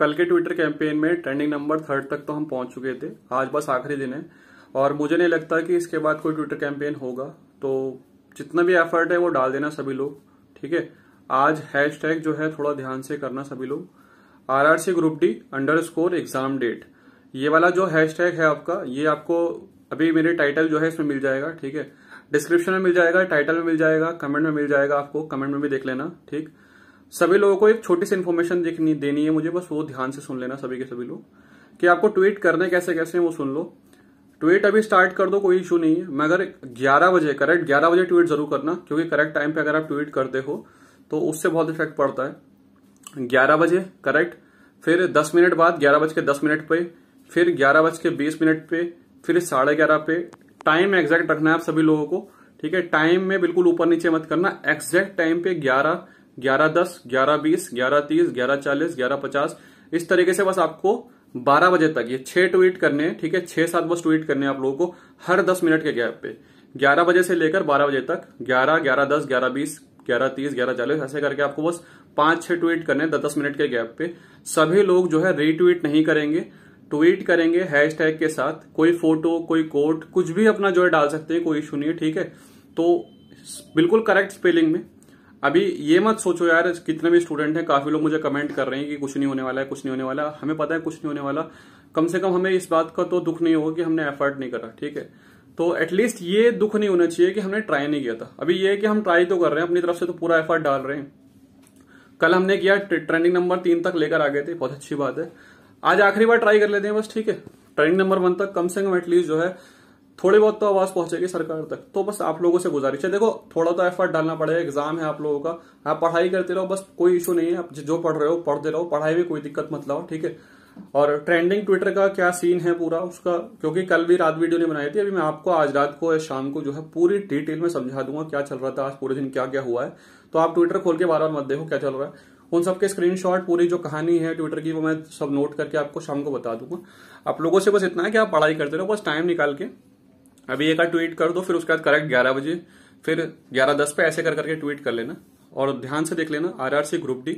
कल के Twitter campaign में ट्रेंडिंग नंबर थर्ड तक तो हम पहुंच चुके थे आज बस आखिरी दिन है और मुझे नहीं लगता कि इसके बाद कोई ट्विटर कैंपेन होगा तो जितना भी एफर्ट है वो डाल देना सभी लोग ठीक है आज हैशटैग जो है थोड़ा ध्यान से करना सभी लोग R R C group D under score exam date ये वाला जो हैश टैग है आपका ये आपको अभी मेरे टाइटल जो है इसमें मिल जाएगा ठीक है डिस्क्रिप्शन में मिल जाएगा टाइटल में मिल जाएगा कमेंट में मिल जाएगा आपको कमेंट में भी देख लेना ठीक सभी लोगों को एक छोटी सी इन्फॉर्मेशन देनी है मुझे बस वो ध्यान से सुन लेना सभी के सभी लोग कि आपको ट्वीट करने कैसे कैसे हैं वो सुन लो ट्वीट अभी स्टार्ट कर दो कोई इशू नहीं है मगर 11 बजे करेक्ट 11 बजे ट्वीट जरूर करना क्योंकि करेक्ट टाइम पे अगर आप ट्वीट करते हो तो उससे बहुत इफेक्ट पड़ता है 11 बजे करेक्ट फिर 10 मिनट बाद ग्यारह बज के दस मिनट पे फिर ग्यारह बज के बीस मिनट पे फिर साढ़े ग्यारह पे टाइम एग्जैक्ट रखना है आप सभी लोगों को ठीक है टाइम में बिल्कुल ऊपर नीचे मत करना एग्जैक्ट टाइम पे ग्यारह ग्यारह दस ग्यारह बीस ग्यारह तीस ग्यारह चालीस ग्यारह पचास इस तरीके से बस आपको बारह बजे तक ये छह ट्वीट करने हैं ठीक है छह सात बस ट्वीट करने हैं आप लोगों को हर दस मिनट के गैप पे ग्यारह बजे से लेकर बारह बजे तक ग्यारह ग्यारह दस ग्यारह बीस ग्यारह तीस ग्यारह चालीस ऐसे करके आपको बस पांच छह ट्वीट करने दस दस मिनट के गैप पे सभी लोग जो है रीट्वीट नहीं करेंगे ट्वीट करेंगे हैशटैग के साथ कोई फोटो कोई कोट कुछ भी अपना जो है डाल सकते हैं कोई इशू नहीं है ठीक है तो बिल्कुल करेक्ट स्पेलिंग में अभी ये मत सोचो यार कितने भी स्टूडेंट हैं काफी लोग मुझे कमेंट कर रहे हैं कि कुछ नहीं होने वाला है कुछ नहीं होने वाला हमें पता है कुछ नहीं होने वाला कम से कम हमें इस बात का तो दुख नहीं होगा कि हमने एफर्ट नहीं करा ठीक है तो एटलीस्ट ये दुख नहीं होना चाहिए कि हमने ट्राई नहीं किया था अभी ये है कि हम ट्राई तो कर रहे हैं अपनी तरफ से तो पूरा एफर्ट डाल रहे हैं कल हमने किया ट्रेंडिंग नंबर तीन तक लेकर आ गए थे बहुत अच्छी बात है आज आखिरी बार ट्राई कर लेते हैं बस ठीक है ट्रेंडिंग नंबर वन तक कम से कम एटलीस्ट जो है थोड़ी बहुत तो आवाज पहुंचेगी सरकार तक तो बस आप लोगों से गुजारिश है देखो थोड़ा तो एफर्ट डालना पड़ेगा एग्जाम है आप लोगों का आप पढ़ाई करते रहो बस कोई इशू नहीं है आप जो पढ़ रहे हो पढ़ते रहो पढ़ाई में कोई दिक्कत मत लाओ ठीक है और ट्रेंडिंग ट्विटर का क्या सीन है पूरा उसका क्योंकि कल भी रात वीडियो नहीं बनाई थी अभी मैं आपको आज रात को या शाम को जो है पूरी डिटेल में समझा दूंगा क्या चल रहा था आज पूरे दिन क्या क्या हुआ है तो आप ट्विटर खोल के बार बार मत देखो क्या चल रहा है उन सबके स्क्रीनशॉट पूरी जो कहानी है ट्विटर की वो मैं सब नोट करके आपको शाम को बता दूंगा आप लोगों से बस इतना है कि आप पढ़ाई करते रहो बस टाइम निकाल के अभी एक ट्वीट कर दो फिर उसके बाद करेक्ट ग्यारह बजे फिर ग्यारह दस पे ऐसे कर करके ट्वीट कर लेना और ध्यान से देख लेना R group D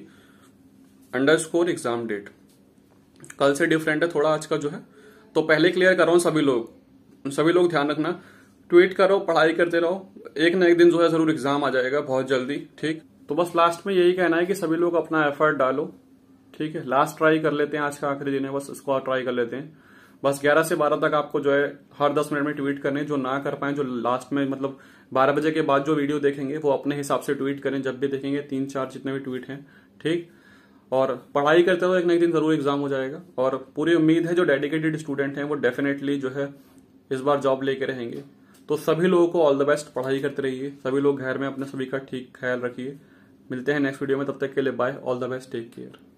under score exam date कल से डिफरेंट है थोड़ा आज का जो है तो पहले क्लियर कर रहा हूँ सभी लोग सभी लोग ध्यान रखना ट्वीट करो पढ़ाई करते रहो एक ना एक दिन जो है जरूर एग्जाम आ जाएगा बहुत जल्दी ठीक तो बस लास्ट में यही कहना है कि सभी लोग अपना एफर्ट डालो ठीक है लास्ट ट्राई कर लेते हैं आज का आखिरी दिन है बस इसको ट्राई कर लेते हैं बस 11 से 12 तक आपको जो है हर 10 मिनट में ट्वीट करने जो ना कर पाए जो लास्ट में मतलब 12 बजे के बाद जो वीडियो देखेंगे वो अपने हिसाब से ट्वीट करें जब भी देखेंगे तीन चार जितने भी ट्वीट हैं ठीक और पढ़ाई करते हुए एक ना एक दिन जरूर एग्जाम हो जाएगा और पूरी उम्मीद है जो डेडिकेटेड स्टूडेंट हैं वो डेफिनेटली जो है इस बार जॉब लेके रहेंगे तो सभी लोगों को ऑल द बेस्ट पढ़ाई करते रहिए सभी लोग घर में अपने सभी का ठीक ख्याल रखिए मिलते हैं नेक्स्ट वीडियो में तब तक के लिए bye all the best take care